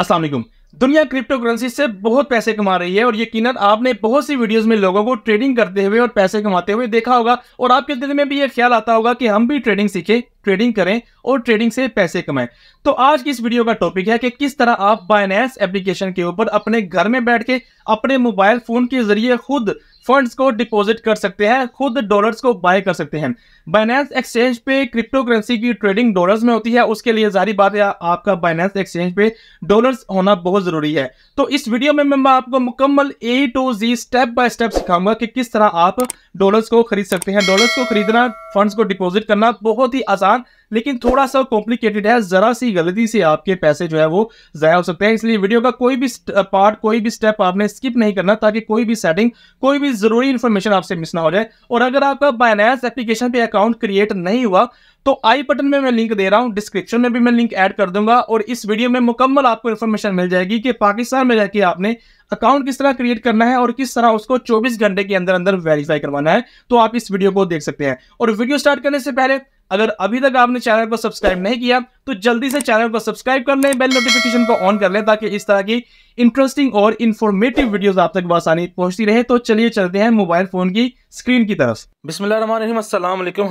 असलम दुनिया crypto currency से बहुत पैसे कमा रही है और यकीन आपने बहुत सी वीडियोस में लोगों को ट्रेडिंग करते हुए और पैसे कमाते हुए देखा होगा और आपके दिल में भी ये ख्याल आता होगा कि हम भी ट्रेडिंग सीखें ट्रेडिंग करें और ट्रेडिंग से पैसे कमाएं तो आज की इस वीडियो का टॉपिक है कि किस तरह आप बाइनेंस एप्लीकेशन के ऊपर अपने घर में बैठ के अपने मोबाइल फोन के जरिए खुद फंड्स को डिपॉजिट कर सकते हैं खुद डॉलर्स को बाय कर सकते हैं बाइनेंस एक्सचेंज पे क्रिप्टो करेंसी की ट्रेडिंग डॉलर्स में होती है उसके लिए जारी बात है आपका बाइनेंस एक्सचेंज पे डॉलर्स होना बहुत ज़रूरी है तो इस वीडियो में मैं आपको मुकम्मल A to Z step by step सिखाऊंगा कि किस तरह आप डॉलर्स को खरीद सकते हैं डॉलर्स को खरीदना फंड्स को डिपॉजिट करना बहुत ही आसान लेकिन थोड़ा सा कॉम्प्लिकेटेड है ज़रा सी गलती से आपके पैसे जो है वो जया हो सकते हैं इसलिए वीडियो का कोई भी पार्ट कोई भी स्टेप आपने स्किप नहीं करना ताकि कोई भी सेटिंग कोई भी ज़रूरी इन्फॉर्मेशन आपसे मिस ना हो जाए और अगर आपका बायनास एप्लीकेशन पे अकाउंट क्रिएट नहीं हुआ तो आई बटन में मैं लिंक दे रहा हूँ डिस्क्रिप्शन में भी मैं लिंक ऐड कर दूंगा और इस वीडियो में मुकम्मल आपको इन्फॉर्मेशन मिल जाएगी कि पाकिस्तान में जाके आपने अकाउंट किस तरह क्रिएट करना है और किस तरह उसको 24 घंटे के अंदर अंदर वेरीफाई करवाना है तो आप इस वीडियो को देख सकते हैं और वीडियो स्टार्ट करने से पहले अगर अभी तक आपने चैनल को सब्सक्राइब नहीं किया तो जल्दी से चैनल को सब्सक्राइब कर लें बेल नोटिफिकेशन को ऑन कर लें ताकि इस तरह की इंटरेस्टिंग और इन्फॉर्मेटिव वीडियोस आप तक आसानी पहुंचती रहे तो चलिए चलते हैं मोबाइल फोन की स्क्रीन की तरफ बिस्मिल्लाम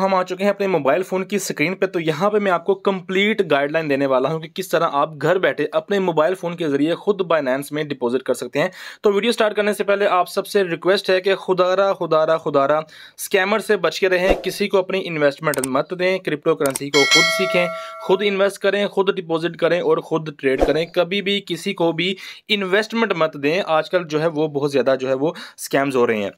हम आ चुके हैं अपने मोबाइल फोन की स्क्रीन पे तो यहाँ पे मैं आपको कंप्लीट गाइडलाइन देने वाला हूँ कि किस तरह आप घर बैठे अपने मोबाइल फोन के जरिए खुद बाइनेंस में डिपॉजिट कर सकते हैं तो वीडियो स्टार्ट करने से पहले आप सबसे रिक्वेस्ट है कि खुदारा खुदारा खुदारा स्कैमर से बच के रहें किसी को अपनी इन्वेस्टमेंट मत दें क्रिप्टो करेंसी को खुद सीखें खुद इन्वेस्ट करें खुद डिपॉजिट करें और खुद ट्रेड करें कभी भी किसी को भी इन्वेस्टमेंट मत दें आजकल जो है वो बहुत ज़्यादा जो है वो स्कैम्स हो रहे हैं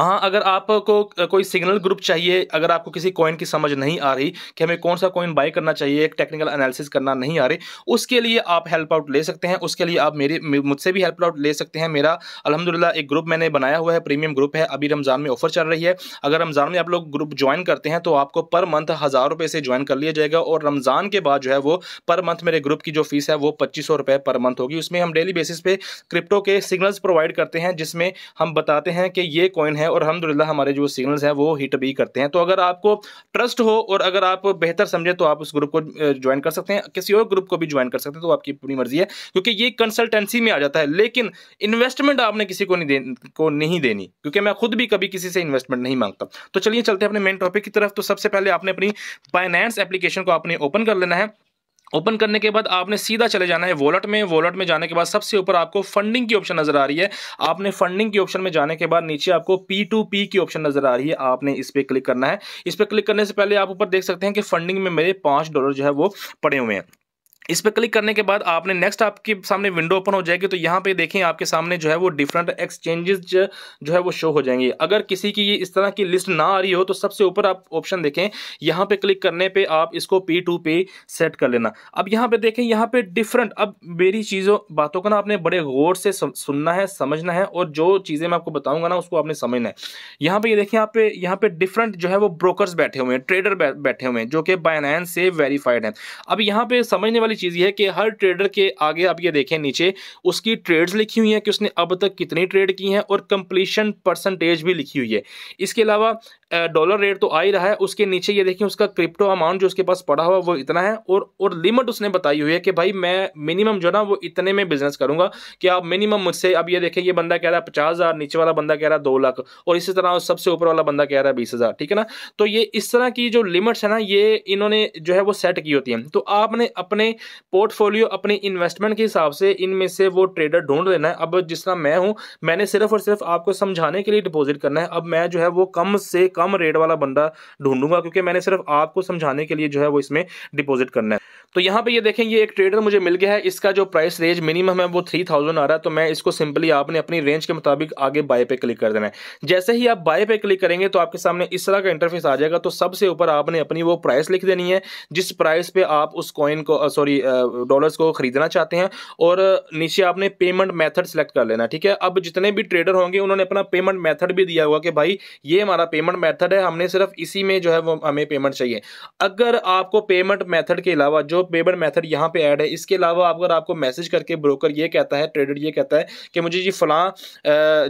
हाँ अगर आपको कोई सिग्नल ग्रुप चाहिए अगर आपको किसी कॉइन की समझ नहीं आ रही कि हमें कौन सा कॉइन बाय करना चाहिए एक टेक्निकल एनालिसिस करना नहीं आ रही उसके लिए आप हेल्प आउट ले सकते हैं उसके लिए आप मेरे मुझसे भी हेल्प आउट ले सकते हैं मेरा अलहमदिल्ला एक ग्रुप मैंने बनाया हुआ है प्रीमियम ग्रुप है अभी रमज़ान में ऑफर चल रही है अगर रमज़ान में आप लोग ग्रुप ज्वाइन करते हैं तो आपको पर मंथ हज़ार रुपये से ज्वाइन कर लिया जाएगा और रमज़ान के बाद जो है वो पर मंथ मेरे ग्रुप की जो फीस है वो पच्चीस सौ पर मंथ होगी उसमें हम डेली बेसिस पे क्रिप्टो के सिग्नल्स प्रोवाइड करते हैं जिसमें हम बताते हैं कि ये कॉइन है हैं और अलहमदिल्ला हमारे जो सिग्नल्स हैं वो हीट भी करते हैं तो अगर आपको ट्रस्ट हो और अगर आप बेहतर समझें तो आप उस ग्रुप को ज्वाइन कर सकते हैं किसी और ग्रुप को भी ज्वाइन कर सकते हैं तो आपकी अपनी मर्जी है क्योंकि ये कंसल्टेंसी में आ जाता है लेकिन इन्वेस्टमेंट आपने किसी को नहीं दे को नहीं देनी क्योंकि मैं खुद भी कभी किसी से इन्वेस्टमेंट नहीं मांगता तो चलिए चलते हैं अपने मेन टॉपिक की तरफ तो सबसे पहले आपने अपनी फाइनेंस एप्लीकेशन को आपने ओपन कर लेना है ओपन करने के बाद आपने सीधा चले जाना है वॉलेट में वॉलेट में जाने के बाद सबसे ऊपर आपको फंडिंग की ऑप्शन नजर आ रही है आपने फंडिंग की ऑप्शन में जाने के बाद नीचे आपको पी टू पी की ऑप्शन नजर आ रही है आपने इस पर क्लिक करना है इस पर क्लिक करने से पहले आप ऊपर देख सकते हैं कि फंडिंग में मेरे पाँच डॉलर जो है वो पड़े हुए हैं इस पर क्लिक करने के बाद आपने नेक्स्ट आपके सामने विंडो ओपन हो जाएगी तो यहाँ पे देखें आपके सामने जो है वो डिफरेंट एक्सचेंजेस जो है वो शो हो जाएंगे अगर किसी की इस तरह की लिस्ट ना आ रही हो तो सबसे ऊपर आप ऑप्शन देखें यहाँ पे क्लिक करने पे आप इसको पी टू पे सेट कर लेना अब यहाँ पे देखें यहाँ पे डिफरेंट अब मेरी चीज़ों बातों को ना आपने बड़े गौर से सुनना है समझना है और जो चीज़ें मैं आपको बताऊँगा ना उसको आपने समझना है यहाँ पर ये देखें यहाँ पे यहाँ पे डिफरेंट जो है वो ब्रोकर बैठे हुए हैं ट्रेडर बैठे हुए हैं जो कि बाइनेंस से वेरीफाइड हैं अब यहाँ पे समझने वाली वाली चीज़ यह है कि हर ट्रेडर के आगे आप ये देखें नीचे उसकी ट्रेड्स लिखी हुई हैं कि उसने अब तक कितनी ट्रेड की हैं और कंप्लीशन परसेंटेज भी लिखी हुई है इसके अलावा डॉलर रेट तो आ ही रहा है उसके नीचे ये देखिए उसका क्रिप्टो अमाउंट जो उसके पास पड़ा हुआ वो इतना है और और लिमिट उसने बताई हुई है कि भाई मैं मिनिमम जो ना वो इतने में बिजनेस करूंगा कि आप मिनिमम मुझसे अब ये देखें ये बंदा कह रहा है पचास हज़ार नीचे वाला बंदा कह रहा है दो लाख और इसी तरह सबसे ऊपर वाला बंदा कह रहा है बीस ठीक है ना तो ये इस तरह की जो लिमिट्स है ना ये इन्होंने जो है वो सेट की होती हैं तो आपने अपने पोर्टफोलियो अपने इन्वेस्टमेंट के हिसाब से इनमें से वो ट्रेडर ढूंढ लेना है अब जिस तरह मैं हूँ मैंने सिर्फ और सिर्फ आपको समझाने के लिए डिपॉजिट करना है अब मैं जो है वो कम से कम रेट वाला बंदा ढूंढूंगा क्योंकि मैंने सिर्फ आपको समझाने के लिए जो है वो इसमें डिपॉजिट करना है तो यहाँ पे ये देखें ये एक ट्रेडर मुझे मिल गया है इसका जो प्राइस रेंज मिनिमम है वो थ्री थाउजेंड आ रहा है तो मैं इसको सिंपली आपने अपनी रेंज के मुताबिक आगे बाय पे क्लिक कर देना है जैसे ही आप बाय पे क्लिक करेंगे तो आपके सामने इस तरह का इंटरफेस आ जाएगा तो सबसे ऊपर आपने अपनी वो प्राइस लिख देनी है जिस प्राइस पे आप उस कॉइन को सॉरी डॉलर्स को खरीदना चाहते हैं और नीचे आपने पेमेंट मैथड सेलेक्ट कर लेना ठीक है अब जितने भी ट्रेडर होंगे उन्होंने अपना पेमेंट मैथड भी दिया हुआ कि भाई ये हमारा पेमेंट मैथड है हमने सिर्फ इसी में जो है वो हमें पेमेंट चाहिए अगर आपको पेमेंट मैथड के अलावा जो लोग पेमेंट मेथड यहाँ पे ऐड है इसके अलावा अगर आपको मैसेज करके ब्रोकर ये कहता है ट्रेडर ये कहता है कि मुझे ये फ़लाँ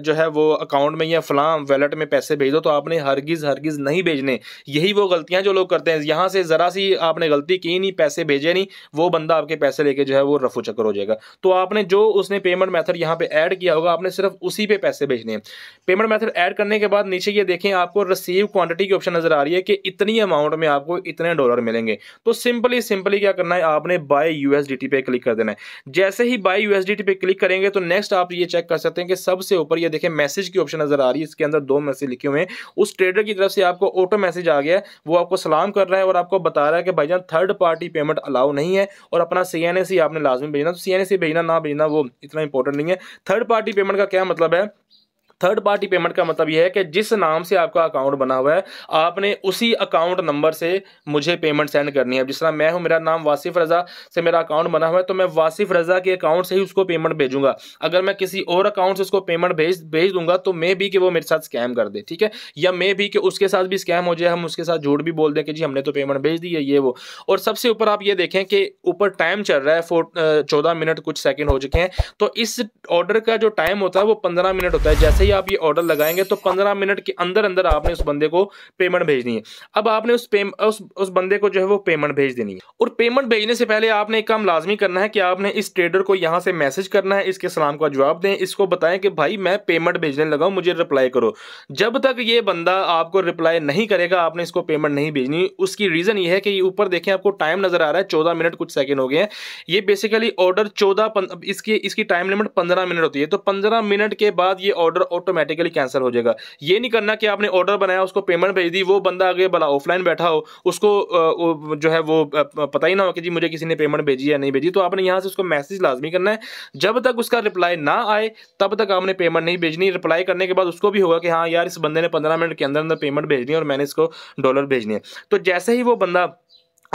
जो है वो अकाउंट में या फला वैलेट में पैसे भेज दो तो आपने हरगिज़ हरगिज़ नहीं भेजने यही वो गलतियाँ जो लोग करते हैं यहाँ से ज़रा सी आपने गलती की नहीं पैसे भेजे नहीं वो बंदा आपके पैसे लेके जो है वो रफू चक्कर हो जाएगा तो आपने जो उसने पेमेंट मैथड यहाँ पर ऐड किया होगा आपने सिर्फ उसी पर पैसे भेजने हैं पेमेंट मैथड ऐड करने के बाद नीचे ये देखें आपको रिसीव क्वान्टिटी की ऑप्शन नज़र आ रही है कि इतनी अमाउंट में आपको इतने डॉलर मिलेंगे तो सिंपली सिंपली क्या करना है आपने बाय यूएसडीटी पे क्लिक कर देना है जैसे ही बाय यूएसडीटी पे क्लिक करेंगे तो नेक्स्ट आप ये चेक कर सकते हैं कि सबसे ऊपर ये देखें मैसेज की ऑप्शन नजर आ रही है इसके अंदर दो मैसेज लिखे हुए हैं उस ट्रेडर की तरफ से आपको ऑटो मैसेज आ गया है वो आपको सलाम कर रहा है और आपको बता रहा है कि भाईजान थर्ड पार्टी पेमेंट अलाउ नहीं है और अपना सी एन आपने लाजमी भेजना तो सी भेजना ना भेजना वो इतना इंपॉर्टेंट नहीं है थर्ड पार्टी पेमेंट का क्या मतलब है थर्ड पार्टी पेमेंट का मतलब यह है कि जिस नाम से आपका अकाउंट बना हुआ है आपने उसी अकाउंट नंबर से मुझे पेमेंट सेंड करनी है जिस तरह मैं हूँ मेरा नाम वासिफ रज़ा से मेरा अकाउंट बना हुआ है तो मैं वासिफ रज़ा के अकाउंट से ही उसको पेमेंट भेजूंगा अगर मैं किसी और अकाउंट से उसको पेमेंट भेज भेज दूंगा तो मैं भी कि वो मेरे साथ स्कैम कर दे ठीक है या मैं भी कि उसके साथ भी स्कैम हो जाए हम उसके साथ झूठ भी बोल दें कि जी हमने तो पेमेंट भेज दी है ये वो और सबसे ऊपर आप ये देखें कि ऊपर टाइम चल रहा है फोर चौदह मिनट कुछ सेकेंड हो चुके हैं तो इस ऑर्डर का जो टाइम होता है वो पंद्रह मिनट होता है जैसे ही आप ये ऑर्डर लगाएंगे तो पंद्रह मिनट के अंदर अंदर आपने उस बंदे को पेमेंट भेजनी है अब आपने उस पे उस उस बंदे को जो है वो पेमेंट भेज देनी है और पेमेंट भेजने से पहले आपने एक काम लाजमी करना है कि आपने इस ट्रेडर को यहाँ से मैसेज करना है इसके सलाम का जवाब दें इसको बताएं कि भाई मैं पेमेंट भेजने लगा मुझे रिप्लाई करो जब तक ये बंदा आपको रिप्लाई नहीं करेगा आपने इसको पेमेंट नहीं भेजनी उसकी रीज़न ये है कि ऊपर देखें आपको टाइम नज़र आ रहा है चौदह मिनट कुछ सेकेंड हो गए हैं ये बेसिकली ऑर्डर चौदह इसकी इसकी टाइम लिमिट पंद्रह मिनट होती है तो पंद्रह मिनट के बाद ये ऑर्डर ऑटोमेटिकली कैंसिल हो जाएगा ये नहीं करना कि आपने ऑर्डर बनाया उसको पेमेंट भेज दी वो बंदा आगे भला ऑफलाइन बैठा हो उसको जो है वो पता ही ना हो कि जी मुझे किसी ने पेमेंट भेजी या नहीं भेजी तो आपने यहाँ से उसको मैसेज लाजमी करना है जब तक उसका रिप्लाई ना आए तब तक आपने पेमेंट नहीं भेजनी रिप्लाई करने के बाद उसको भी होगा कि हाँ यार इस बंदे ने पंद्रह मिनट के अंदर अंदर पेमेंट भेजनी है और मैंने इसको डॉलर भेजनी है तो जैसे ही वो बंदा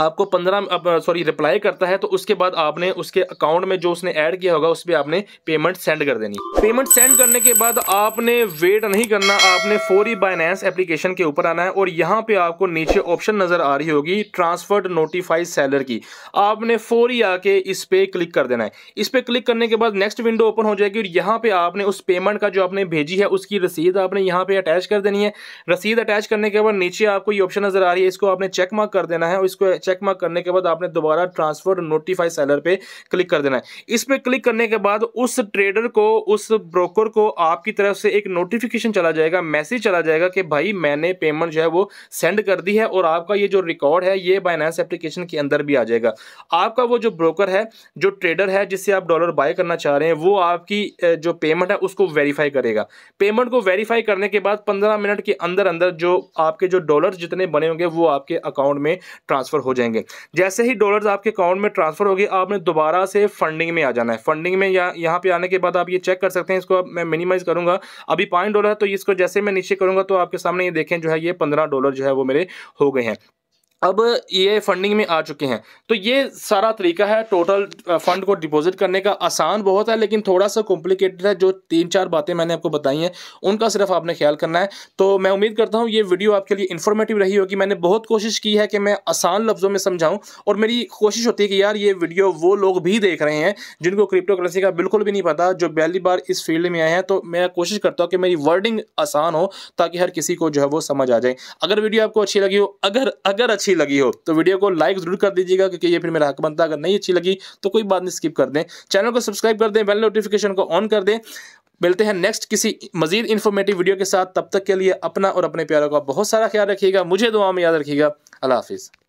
आपको पंद्रह सॉरी रिप्लाई करता है तो उसके बाद आपने उसके अकाउंट में जो उसने ऐड किया होगा उस पर आपने पेमेंट सेंड कर देनी पेमेंट सेंड करने के बाद आपने वेट नहीं करना आपने फोरी बाइनेंस एप्लीकेशन के ऊपर आना है और यहाँ पे आपको नीचे ऑप्शन नज़र आ रही होगी ट्रांसफर्ड नोटिफाइड सैलर की आपने फोरी e आके इस पर क्लिक कर देना है इस पर क्लिक करने के बाद नेक्स्ट विंडो ओपन हो जाएगी और यहाँ पर आपने उस पेमेंट का जो आपने भेजी है उसकी रसीद आपने यहाँ पर अटैच कर देनी है रसीद अटैच करने के बाद नीचे आपको ये ऑप्शन नज़र आ रही है इसको आपने चेक मार्क कर देना है और इसको चेक मार्क करने के बाद आपने दोबारा ट्रांसफर नोटिफाई सेलर पे क्लिक कर देना है इस पर क्लिक करने के बाद उस ट्रेडर को उस ब्रोकर को आपकी तरफ से एक नोटिफिकेशन चला जाएगा मैसेज चला जाएगा कि भाई मैंने पेमेंट जो है वो सेंड कर दी है और आपका ये जो रिकॉर्ड है ये बाइनेंस एप्लीकेशन के अंदर भी आ जाएगा आपका वो जो ब्रोकर है जो ट्रेडर है जिससे आप डॉलर बाय करना चाह रहे हैं वो आपकी जो पेमेंट है उसको वेरीफाई करेगा पेमेंट को वेरीफाई करने के बाद पंद्रह मिनट के अंदर अंदर जो आपके जो डॉलर जितने बने होंगे वो आपके अकाउंट में ट्रांसफर हो जाएंगे जैसे ही डॉलर्स आपके अकाउंट में ट्रांसफ़र होगी आपने दोबारा से फंडिंग में आ जाना है फंडिंग में या यहाँ पे आने के बाद आप ये चेक कर सकते हैं इसको मैं मिनिमाइज़ करूंगा अभी पाँच डॉलर है तो इसको जैसे मैं नीचे करूंगा तो आपके सामने ये देखें जो है ये पंद्रह डॉलर जो है वो मेरे हो गए हैं अब ये फंडिंग में आ चुके हैं तो ये सारा तरीका है टोटल फंड को डिपॉजिट करने का आसान बहुत है लेकिन थोड़ा सा कॉम्प्लिकेटेड है जो तीन चार बातें मैंने आपको बताई हैं उनका सिर्फ आपने ख्याल करना है तो मैं उम्मीद करता हूँ ये वीडियो आपके लिए इन्फॉर्मेटिव रही होगी मैंने बहुत कोशिश की है कि मैं आसान लफ्ज़ों में समझाऊँ और मेरी कोशिश होती है कि यार ये वीडियो वो लोग भी देख रहे हैं जिनको क्रिप्टो करेंसी का बिल्कुल भी नहीं पता जो पहली बार इस फील्ड में आए हैं तो मैं कोशिश करता हूँ कि मेरी वर्डिंग आसान हो ताकि हर किसी को जो है वो समझ आ जाए अगर वीडियो आपको अच्छी लगी हो अगर अगर अच्छी अच्छी लगी हो तो वीडियो को लाइक जरूर कर दीजिएगा क्योंकि ये फिर मेरा हक बनता अगर नहीं अच्छी लगी तो कोई बात नहीं स्किप कर दें चैनल को सब्सक्राइब कर दें बेल नोटिफिकेशन को ऑन कर दें मिलते हैं नेक्स्ट किसी मजीद इन्फॉर्मेटिव वीडियो के साथ तब तक के लिए अपना और अपने प्यारों का बहुत सारा ख्याल रखिएगा मुझे दुआ में याद रखिएगा अल्लाह हाफिज़